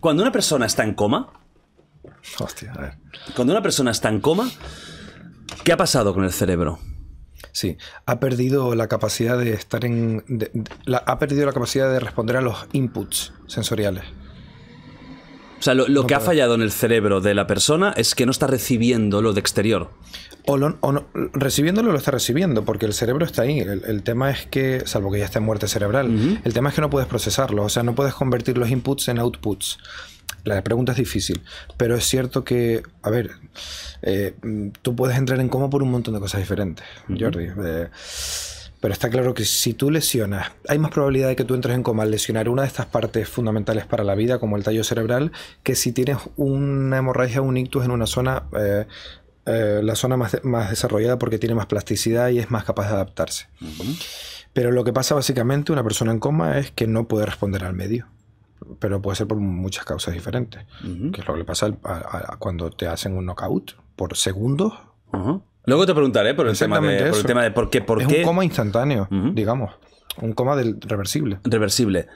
Cuando una persona está en coma. Hostia, a ver. Cuando una persona está en coma, ¿qué ha pasado con el cerebro? Sí, ha perdido la capacidad de estar en. la, ha perdido la capacidad de responder a los inputs sensoriales. O sea, lo, que ha fallado en el cerebro de la persona es que no está recibiendo lo de exterior. O, no, recibiéndolo lo está recibiendo, porque el cerebro está ahí. El, tema es que, salvo que ya está en muerte cerebral, el tema es que no puedes procesarlo, o sea, no puedes convertir los inputs en outputs. La pregunta es difícil, pero es cierto que, a ver, eh, tú puedes entrar en cómo por un montón de cosas diferentes, Jordi. Eh, pero está claro que si tú lesionas, hay más probabilidad de que tú entres en coma al lesionar una de estas partes fundamentales para la vida, como el tallo cerebral, que si tienes una hemorragia o un ictus en una zona, eh, eh, la zona más, desarrollada porque tiene más plasticidad y es más capaz de adaptarse. Pero lo que pasa básicamente una persona en coma es que no puede responder al medio. Pero puede ser por muchas causas diferentes. Que es lo que le pasa cuando te hacen un knockout por segundos. Luego te preguntaré por el, tema de, por qué. Por es un coma instantáneo, digamos. Un coma del reversible. Reversible.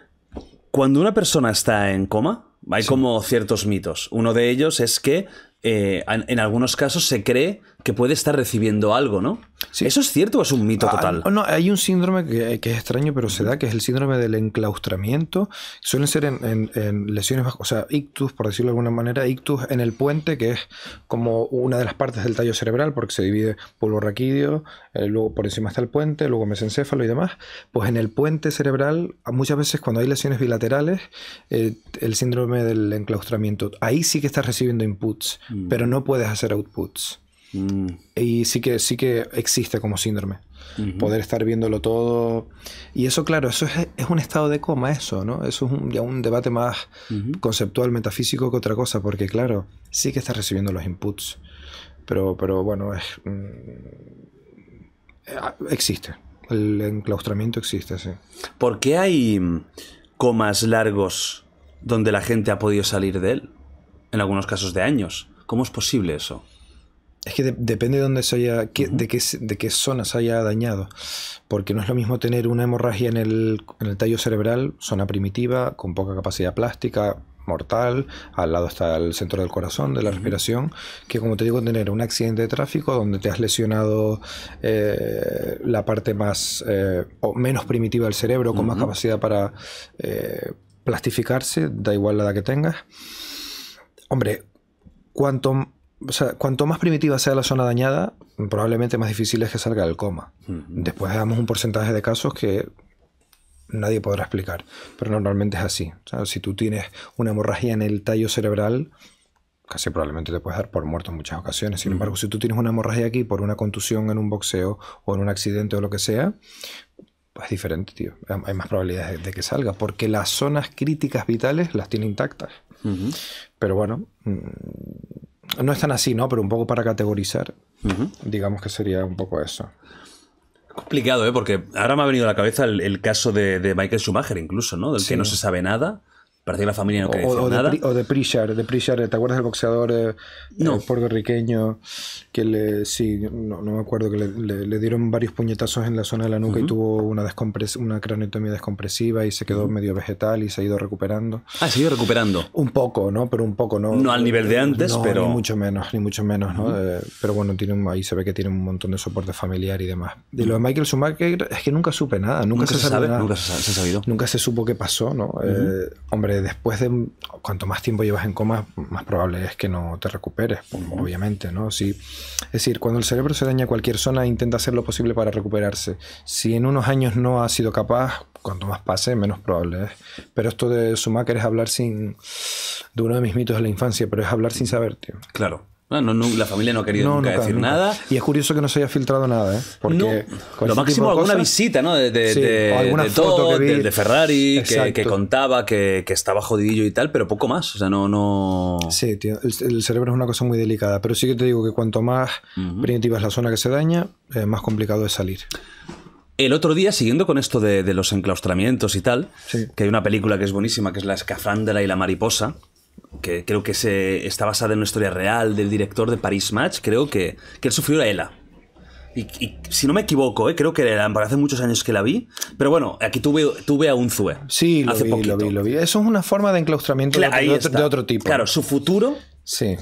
Cuando una persona está en coma, hay como ciertos mitos. Uno de ellos es que eh, en, algunos casos se cree que puede estar recibiendo algo, ¿no? ¿Eso es cierto o es un mito ah, total? no, hay un síndrome que, es extraño, pero se da, que es el síndrome del enclaustramiento. Suelen ser en, lesiones o sea, ictus, por decirlo de alguna manera, ictus en el puente, que es como una de las partes del tallo cerebral, porque se divide por raquídeo, eh, luego por encima está el puente, luego mesencéfalo y demás. Pues en el puente cerebral, muchas veces cuando hay lesiones bilaterales, eh, el síndrome del enclaustramiento, ahí sí que estás recibiendo inputs, mm. pero no puedes hacer outputs. Mm. Y sí que, sí que existe como síndrome. Poder estar viéndolo todo. Y eso, claro, eso es, un estado de coma, eso, ¿no? Eso es un, ya un debate más conceptual, metafísico que otra cosa, porque, claro, sí que está recibiendo los inputs. Pero, pero bueno, es, mm, eh, existe. El enclaustramiento existe, sí. ¿Por qué hay mm, comas largos donde la gente ha podido salir de él? En algunos casos de años. ¿Cómo es posible eso? Es que depende de dónde se qué, de, qué, de qué zona se haya dañado. Porque no es lo mismo tener una hemorragia en el, tallo cerebral, zona primitiva, con poca capacidad plástica, mortal, al lado está el centro del corazón, de la respiración, que como te digo, tener un accidente de tráfico donde te has lesionado eh, la parte más eh, o menos primitiva del cerebro, con más capacidad para eh, plastificarse, da igual la edad que tengas. Hombre, cuánto o sea, cuanto más primitiva sea la zona dañada, probablemente más difícil es que salga del coma. Después damos un porcentaje de casos que nadie podrá explicar, pero normalmente es así. si tú tienes una hemorragia en el tallo cerebral, casi probablemente te puedes dar por muerto en muchas ocasiones. Sin embargo, si tú tienes una hemorragia aquí por una contusión en un boxeo o en un accidente o lo que sea, pues es diferente, tío. Hay más probabilidades de, que salga, porque las zonas críticas vitales las tiene intactas. Pero bueno, no es tan así, ¿no? Pero un poco para categorizar, digamos que sería un poco eso. Complicado, ¿eh? Porque ahora me ha venido a la cabeza el, caso de, Michael Schumacher, incluso, ¿no? Del que no se sabe nada. Parece que la familia no quiere o, nada. De, o de Prishar, de ¿te acuerdas del boxeador eh, no. Eh, puertorriqueño? Que le, sí, no, me acuerdo, que le, dieron varios puñetazos en la zona de la nuca y tuvo una, descompres una craneotomía descompresiva y se quedó medio vegetal y se ha ido recuperando. Ah, se ha ido recuperando. Un poco, ¿no? Pero un poco, ¿no? No al nivel de antes, pero... Ni mucho menos, ni mucho menos, ¿no? Eh, pero bueno, tiene ahí se ve que tiene un montón de soporte familiar y demás. y lo de Michael Schumacher es que nunca supe nada, nunca, se, sabe, Nunca se, ha sabido. Nunca se supo qué pasó, ¿no? hombre, después de cuanto más tiempo llevas en coma, más probable es que no te recuperes, obviamente, ¿no? es decir, cuando el cerebro se daña cualquier zona, intenta hacer lo posible para recuperarse. Si en unos años no ha sido capaz, cuanto más pase, menos probable es. Pero esto de Sumaker es hablar sin. de uno de mis mitos de la infancia, pero es hablar sin saber, Claro la familia no ha querido nunca, decir nada. Y es curioso que no se haya filtrado nada, ¿eh? Porque Lo este máximo alguna visita, ¿no? De, de, de, Ferrari, que, contaba que, estaba jodidillo y tal, pero poco más. O sea, no. no... Sí, El, cerebro es una cosa muy delicada. Pero sí que te digo que cuanto más primitiva es la zona que se daña, eh, más complicado es salir. El otro día, siguiendo con esto de, los enclaustramientos y tal, que hay una película que es buenísima, que es La escafandra y la mariposa que creo que se, está basada en una historia real del director de Paris Match, creo que, que él sufrió la ELA. Y, si no me equivoco, eh, creo que era hace muchos años que la vi. Pero bueno, aquí tuve, tuve a un Zue. Sí, lo vi, Lo vi, Eso es una forma de enclaustramiento de, otro, tipo. Claro, su futuro. Sí.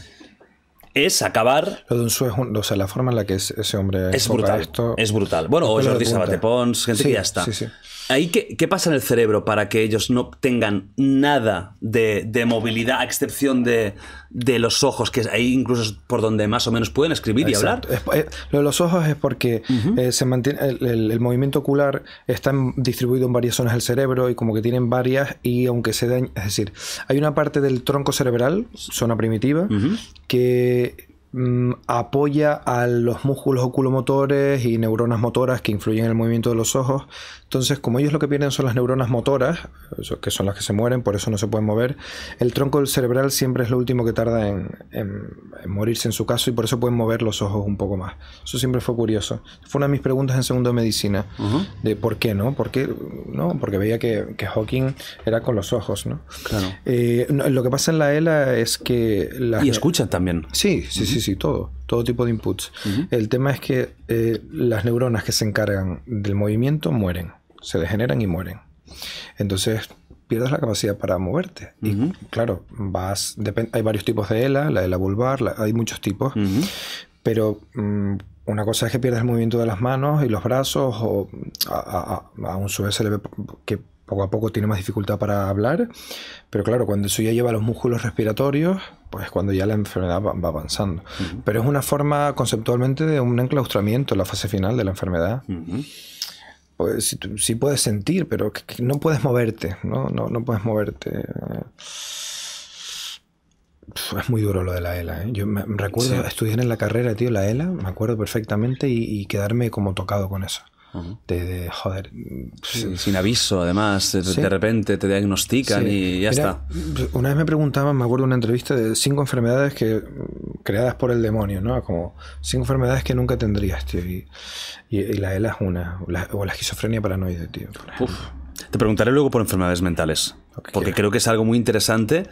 Es acabar. Lo de un Zue es o sea, la forma en la que ese hombre. Es brutal. es brutal. Bueno, o Jordi Sabatepons, gente ya está. Sí, sí. ¿Ahí qué, qué, pasa en el cerebro para que ellos no tengan nada de, de movilidad, a excepción de, de, los ojos, que es ahí incluso por donde más o menos pueden escribir y hablar? Eh, los ojos es porque eh, se mantiene el, movimiento ocular está distribuido en varias zonas del cerebro y como que tienen varias y aunque se dañen, es decir, hay una parte del tronco cerebral, zona primitiva, que Mm, apoya a los músculos oculomotores y neuronas motoras que influyen en el movimiento de los ojos. Entonces, como ellos lo que pierden son las neuronas motoras, que son las que se mueren, por eso no se pueden mover, el tronco cerebral siempre es lo último que tarda en, morirse en su caso y por eso pueden mover los ojos un poco más. Eso siempre fue curioso. Fue una de mis preguntas en segundo de medicina, de por qué, ¿no? no? Porque veía que, Hawking era con los ojos, ¿no? Claro. Eh, lo que pasa en la ELA es que... La... Y escuchan también. Sí, sí, sí y todo, todo tipo de inputs. El tema es que eh, las neuronas que se encargan del movimiento mueren, se degeneran y mueren. Entonces pierdes la capacidad para moverte. Y claro, vas, hay varios tipos de ELA, la ELA vulvar, hay muchos tipos, pero mm, una cosa es que pierdes el movimiento de las manos y los brazos, o a, a, a un sube se le ve que poco a poco tiene más dificultad para hablar, pero claro, cuando eso ya lleva los músculos respiratorios, pues es cuando ya la enfermedad va, avanzando. Pero es una forma conceptualmente de un enclaustramiento en la fase final de la enfermedad. Pues sí, puedes sentir, pero no puedes moverte, ¿no? No, puedes moverte. es muy duro lo de la ELA. ¿eh? Yo me, recuerdo estudié en la carrera, tío, la ELA, me acuerdo perfectamente y quedarme como tocado con eso de, joder. Pues, sin, aviso, además, de repente te diagnostican y ya está. Una vez me preguntaban, me acuerdo de una entrevista de cinco enfermedades que creadas por el demonio, ¿no? Como cinco enfermedades que nunca tendrías, Y, la ELA es una, o la, esquizofrenia paranoide, tío. Te preguntaré luego por enfermedades mentales, porque creo que es algo muy interesante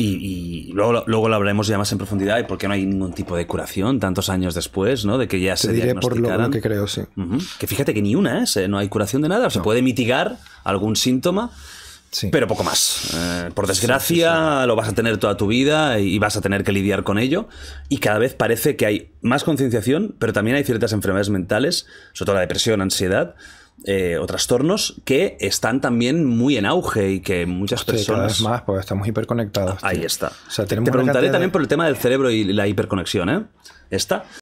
y, luego, luego lo hablaremos ya más en profundidad y por no hay ningún tipo de curación tantos años después, ¿no? De que ya Te se diré por lo, que creo, sí. Que fíjate que ni una, ¿eh? No hay curación de nada. o Se puede mitigar algún síntoma, pero poco más. Eh, por desgracia, lo vas a tener toda tu vida y vas a tener que lidiar con ello. Y cada vez parece que hay más concienciación, pero también hay ciertas enfermedades mentales, sobre todo la depresión, ansiedad, eh, o trastornos que están también muy en auge y que muchas personas. más, porque estamos hiperconectados. Ahí está. Te preguntaré también por el tema del cerebro y la hiperconexión, ¿eh? Esta.